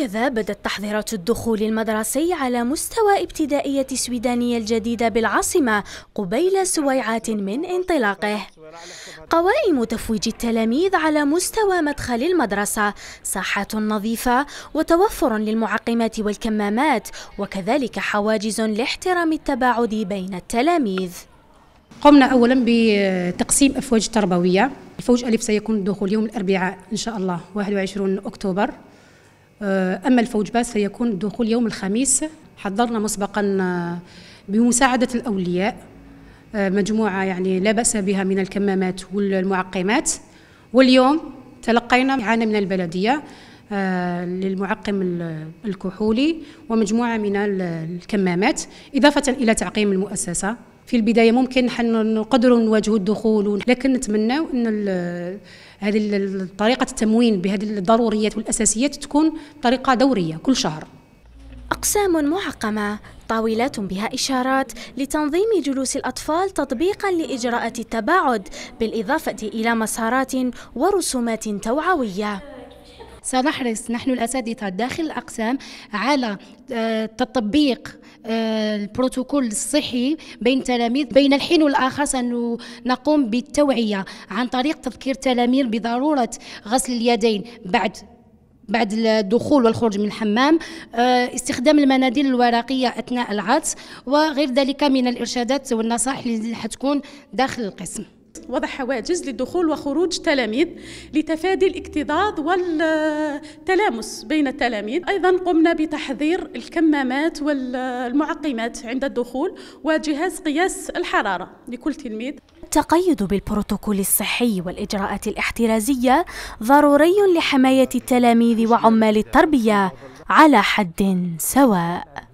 هكذا بدت تحضيرات الدخول المدرسي على مستوى ابتدائية السويدانية الجديدة بالعاصمة قبيل سويعات من انطلاقه قوائم تفويج التلاميذ على مستوى مدخل المدرسة ساحات نظيفة وتوفر للمعقمات والكمامات وكذلك حواجز لاحترام التباعد بين التلاميذ قمنا أولا بتقسيم أفواج التربوية الفوج ألف سيكون الدخول يوم الأربعاء إن شاء الله 21 أكتوبر آه، أما الفوج باس فيكون الدخول يوم الخميس حضرنا مسبقا آه، بمساعدة الأولياء آه، مجموعة يعني لا بأس بها من الكمامات والمعقمات واليوم تلقينا معانا من البلدية للمعقم الكحولي ومجموعة من الكمامات إضافة إلى تعقيم المؤسسة في البدايه ممكن حن نقدروا نواجهوا الدخول لكن نتمناو ان هذه طريقه التموين بهذه الضروريات والاساسيات تكون طريقه دوريه كل شهر أقسام معقمة طاولات بها إشارات لتنظيم جلوس الأطفال تطبيقا لإجراءات التباعد بالإضافة إلى مسارات ورسومات توعوية سنحرص نحن الأساتذة داخل الأقسام على آه، تطبيق آه، البروتوكول الصحي بين التلاميذ بين الحين والآخر سنقوم بالتوعية عن طريق تذكير التلاميذ بضرورة غسل اليدين بعد بعد الدخول والخروج من الحمام آه، استخدام المناديل الورقية أثناء العطس وغير ذلك من الإرشادات والنصائح اللي حتكون داخل القسم وضع حواجز للدخول وخروج تلاميذ لتفادي الاكتظاظ والتلامس بين التلاميذ أيضا قمنا بتحضير الكمامات والمعقمات عند الدخول وجهاز قياس الحرارة لكل تلميذ التقيد بالبروتوكول الصحي والإجراءات الاحترازية ضروري لحماية التلاميذ وعمال التربية على حد سواء